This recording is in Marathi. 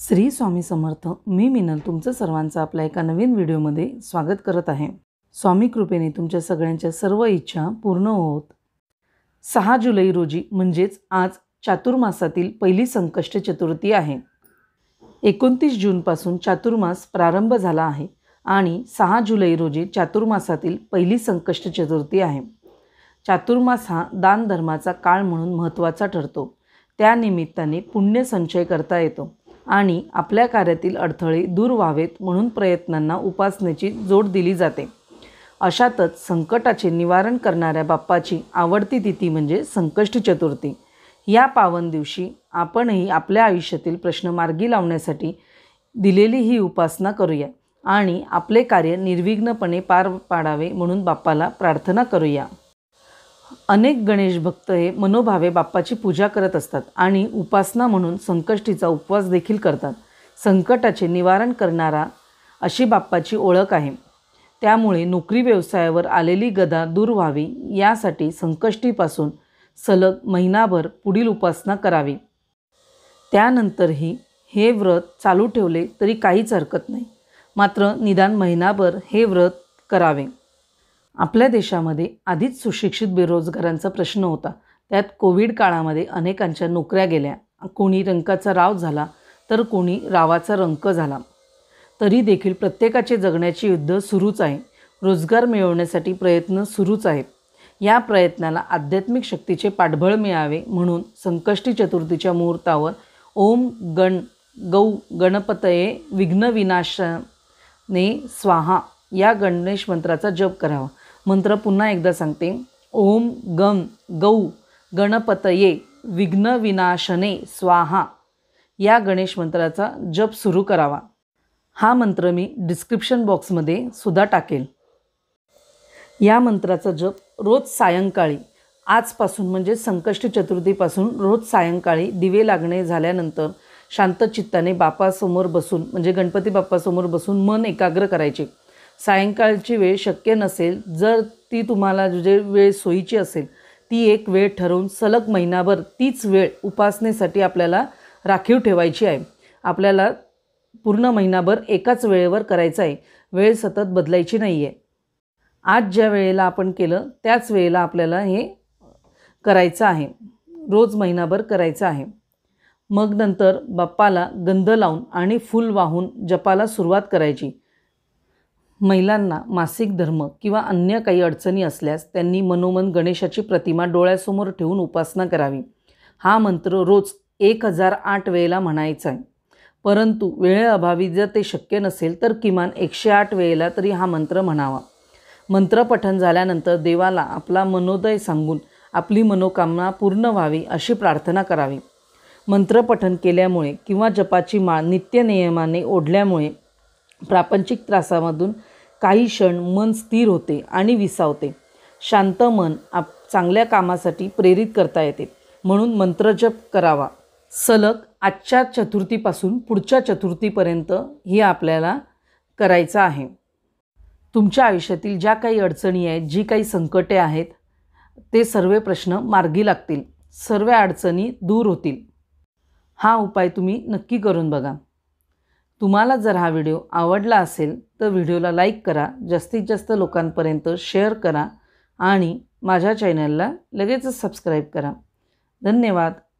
श्री स्वामी समर्थ मी मिनल तुमचं सर्वांचं आपल्या एका नवीन व्हिडिओमध्ये स्वागत करत आहे स्वामी कृपेने तुमच्या सगळ्यांच्या सर्व इच्छा पूर्ण होत सहा जुलै रोजी म्हणजेच आज चातुर्मासातील पहिली संकष्ट चतुर्थी आहे एकोणतीस जूनपासून चातुर्मास प्रारंभ झाला आहे आणि सहा जुलै रोजी चातुर्मासातील पहिली संकष्ट चतुर्थी आहे चातुर्मास हा दानधर्माचा काळ म्हणून महत्त्वाचा ठरतो त्यानिमित्ताने पुण्यसंचय करता येतो आणि आपल्या कार्यातील अडथळे दूर व्हावेत म्हणून प्रयत्नांना उपासनेची जोड दिली जाते अशातच संकटाचे निवारण करणाऱ्या बाप्पाची आवडती तिथी म्हणजे संकष्ट चतुर्थी या पावन दिवशी आपणही आपल्या आयुष्यातील प्रश्न मार्गी लावण्यासाठी दिलेली ही उपासना करूया आणि आपले कार्य निर्विघ्नपणे पार पाडावे म्हणून बाप्पाला प्रार्थना करूया अनेक गणेश भक्त हे मनोभावे बाप्पाची पूजा करत असतात आणि उपासना म्हणून संकष्टीचा उपवास देखील करतात संकटाचे निवारण करणारा अशी बाप्पाची ओळख आहे त्यामुळे नोकरी व्यवसायावर आलेली गदा दूर व्हावी यासाठी संकष्टीपासून सलग महिनाभर पुढील उपासना करावी त्यानंतरही हे व्रत चालू ठेवले तरी काहीच हरकत नाही मात्र निदान महिनाभर हे व्रत करावे आपल्या देशामध्ये आधीच सुशिक्षित बेरोजगारांचा प्रश्न होता त्यात कोविड काळामध्ये अनेकांच्या नोकऱ्या गेल्या कोणी रंकाचा राव झाला तर कोणी रावाचा रंक झाला तरी देखील प्रत्येकाचे जगण्याचे युद्ध सुरूच आहे रोजगार मिळवण्यासाठी प्रयत्न सुरूच आहेत या प्रयत्नाला आध्यात्मिक शक्तीचे पाठबळ मिळावे म्हणून संकष्टी चतुर्थीच्या मुहूर्तावर ओम गण गौ गणपतये विघ्नविनाशने स्वाहा या गणेश मंत्राचा जप करावा मंत्र पुन्हा एकदा सांगते ओम गम गौ गणपतये विघ्नविनाशने स्वाहा या गणेश मंत्राचा जप सुरू करावा हा मंत्र मी डिस्क्रिप्शन बॉक्समध्ये सुद्धा टाकेल या मंत्राचा जप रोज सायंकाळी आजपासून म्हणजे संकष्टी चतुर्थीपासून रोज सायंकाळी दिवे लागणे झाल्यानंतर शांत चित्ताने बापासमोर बसून म्हणजे गणपती बाप्पासमोर बसून मन एकाग्र करायचे सायंकाळची वेळ शक्य नसेल जर ती तुम्हाला जे वेळ सोयीची असेल ती एक वेळ ठरवून सलग महिनाभर तीच वेळ उपासनेसाठी आपल्याला राखीव ठेवायची आहे आपल्याला पूर्ण महिनाभर एकाच वेळेवर करायचं आहे वेळ सतत बदलायची नाही आहे आज ज्या वेळेला आपण केलं त्याच वेळेला आपल्याला हे करायचं आहे रोज महिनाभर करायचं आहे मग नंतर बाप्पाला गंध लावून आणि फूल वाहून जपाला सुरुवात करायची महिलांना मासिक धर्म किंवा अन्य काही अडचणी असल्यास त्यांनी मनोमन गणेशाची प्रतिमा डोळ्यासमोर ठेवून उपासना करावी हा मंत्र रोज एक हजार आठ वेळेला म्हणायचा आहे परंतु वेळेअभावी जर ते शक्य नसेल तर किमान एकशे आठ वेळेला तरी हा मंत्र म्हणावा मंत्रपठन झाल्यानंतर देवाला आपला मनोदय सांगून आपली मनोकामना पूर्ण व्हावी अशी प्रार्थना करावी मंत्रपठन केल्यामुळे किंवा जपाची माळ नित्यनियमाने ओढल्यामुळे प्रापंचिक त्रासामधून काही क्षण मन स्थिर होते आणि विसावते शांत मन आप चांगल्या कामासाठी प्रेरित करता येते म्हणून मंत्रजप करावा सलग आजच्या चतुर्थीपासून पुढच्या चतुर्थीपर्यंत ही आपल्याला करायचं आहे तुमच्या आयुष्यातील ज्या काही अडचणी आहेत जी काही संकटे आहेत ते सर्व प्रश्न मार्गी लागतील सर्व अडचणी दूर होतील हा उपाय तुम्ही नक्की करून बघा तुम्हाला जर हा व्हिडिओ आवडला असेल तर व्हिडिओला लाईक करा जास्तीत जास्त लोकांपर्यंत शेअर करा आणि माझ्या चॅनलला लगेचच सबस्क्राईब करा धन्यवाद